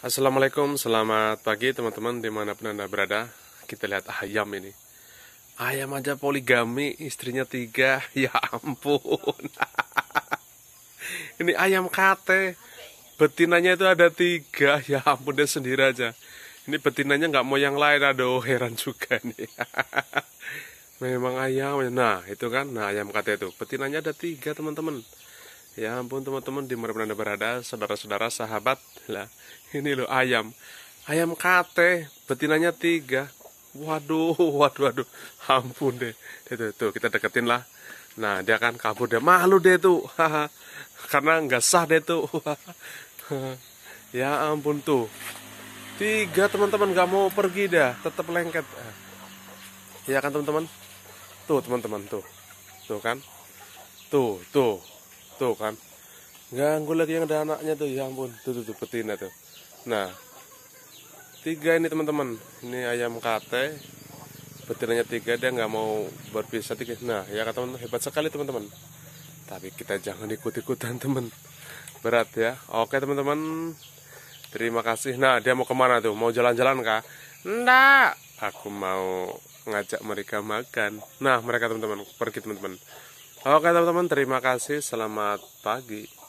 Assalamualaikum, selamat pagi teman-teman dimanapun anda berada Kita lihat ayam ini Ayam aja poligami, istrinya tiga Ya ampun Ini ayam kate Betinanya itu ada tiga Ya ampun dia sendiri aja Ini betinanya nggak mau yang lain Aduh heran juga nih Memang ayam Nah itu kan nah ayam kate itu Betinanya ada tiga teman-teman Ya ampun teman-teman dimanapun anda berada, saudara-saudara, sahabat lah. Ini loh ayam, ayam kate, betinanya tiga. Waduh, waduh, waduh, ampun deh. Itu, itu kita deketin lah. Nah dia kan kabur deh, malu deh tuh, karena nggak sah deh tuh. ya ampun tuh, tiga teman-teman nggak mau pergi dah, tetap lengket. Ya kan teman-teman, tuh teman-teman tuh, tuh kan, tuh tuh tuh kan ganggu lagi yang ada anaknya tuh ya ampun tuh tuh, tuh betina tuh nah tiga ini teman-teman ini ayam kate betinanya tiga dia nggak mau berpisah tiga nah ya kata teman hebat sekali teman-teman tapi kita jangan ikut-ikutan teman berat ya oke teman-teman terima kasih nah dia mau kemana tuh mau jalan-jalan kah enggak aku mau ngajak mereka makan nah mereka teman-teman pergi teman-teman Oke teman-teman, terima kasih. Selamat pagi.